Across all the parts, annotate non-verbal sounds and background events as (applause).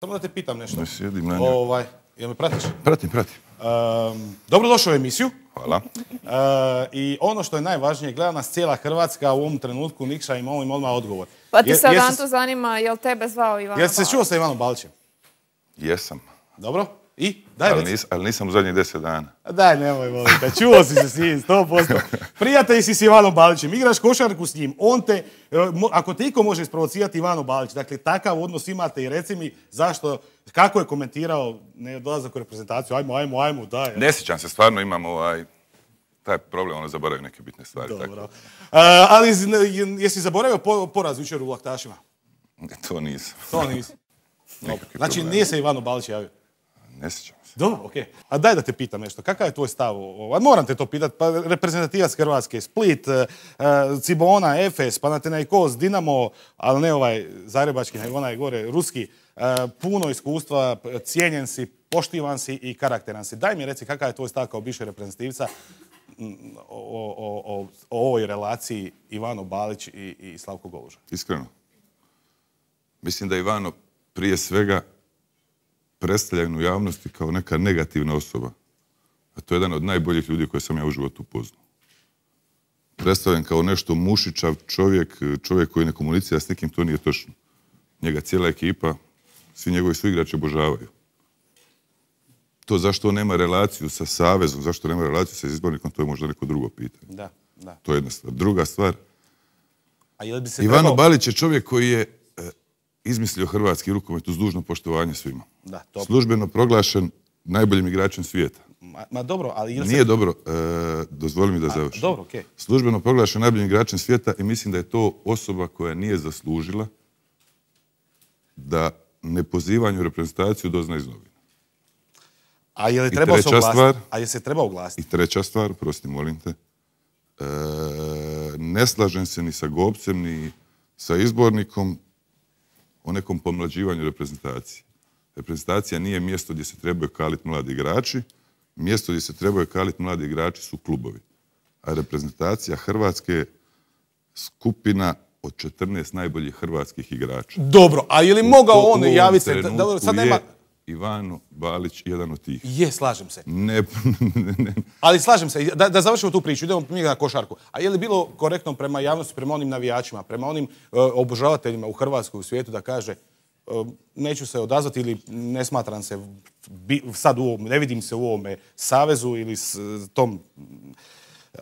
Samo da te pitam nešto. Ne sjedim na Ovaj, jel me pratiš? Pratim, pratim. Dobro Dobrodošao u emisiju. Hvala. I ono što je najvažnije, gleda nas cijela Hrvatska u ovom trenutku, Nikša ima molim odmah odgovor. Pa ti sad, zanima, jel tebe zvao Ivan Jel se čuo sa Ivanom Balićem? Jesam. Dobro. I? Daj, ali, nis, ali nisam u zadnjih deset dana. Daj, nemoj, molim te. Čuo si se s njim, sto posto. (laughs) Prijatelj si s Ivanom Balićem. Igraš košarku s njim. On te, e, ako te iko može isprovocirati, Ivano Balić. Dakle, takav odnos imate i reci mi zašto, kako je komentirao ne u reprezentaciju. Ajmo, ajmo, ajmo, daj. Ne sjećam se, stvarno imam ovaj, taj problem, ono zaboravio neke bitne stvari. Tako. E, ali jesi zaboravio poraz jučer u Laktašima? To nisam. To nisam. (laughs) znači, nije se Ivano Balić javio? Ne sjećam se. Dobro, okej. A daj da te pitam nešto, kakav je tvoj stav? Moram te to pitati. pa reprezentativac Hrvatske, Split, e, e, Cibona, Efes, Panathinaikos, Dinamo, ali ne ovaj zagrebački, nego onaj gore, ruski. E, puno iskustva, cijenjen si, poštivan si i karakteran si. Daj mi reci kakav je tvoj stav kao bivšeg reprezentativca o, ovoj relaciji Ivano Balić i, i Slavko Goluža? Iskreno. Mislim da Ivano prije svega predstavljen u javnosti kao neka negativna osoba. A to je jedan od najboljih ljudi koje sam ja u životu upoznao. Predstavljen kao nešto mušičav čovjek, čovjek koji ne komunicira s nikim, to nije točno. Njega cijela ekipa, svi njegovi igrači obožavaju. To zašto on nema relaciju sa Savezom, zašto nema relaciju sa izbornikom, to je možda neko drugo pitanje. Da, da. To je jedna stvar. Druga stvar, Ivano Balić je čovjek koji je izmislio hrvatski rukomet uz dužno poštovanje svima. Službeno proglašen najboljim igračem svijeta. Ma, dobro, ali... Nije dobro, e, dozvoli mi da završim. Dobro, okej. Službeno proglašen najboljim igračem svijeta i mislim da je to osoba koja nije zaslužila da ne pozivanju reprezentaciju dozna iz novina. A je li trebao se oglasiti? Stvar, A je se trebao oglasiti? I treća stvar, prosti, molim te, e, ne slažem se ni sa Gopcem, ni sa izbornikom, o nekom pomlađivanju reprezentacije. Reprezentacija nije mjesto gdje se trebaju kaliti mladi igrači, mjesto gdje se trebaju kaliti mladi igrači su klubovi. A reprezentacija Hrvatske je skupina od 14 najboljih hrvatskih igrača. Dobro, a je li mogao on javiti se? Sad nema... Ivano Balić jedan od tih. Je, slažem se. (laughs) Ne, Ali slažem se, da, da završimo tu priču, idemo mi na košarku. A je li bilo korektno prema javnosti, prema onim navijačima, prema onim e, obožavateljima u Hrvatskoj, u svijetu da kaže e, neću se odazvati ili ne smatram se sad u ovom, ne vidim se u ovome savezu ili s tom e,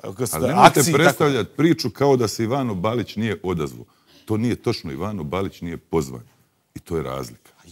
akciji. Ali predstavljati priču kao da se Ivano Balić nije odazvao. To nije točno, Ivano Balić nije pozvan. I to je razlika.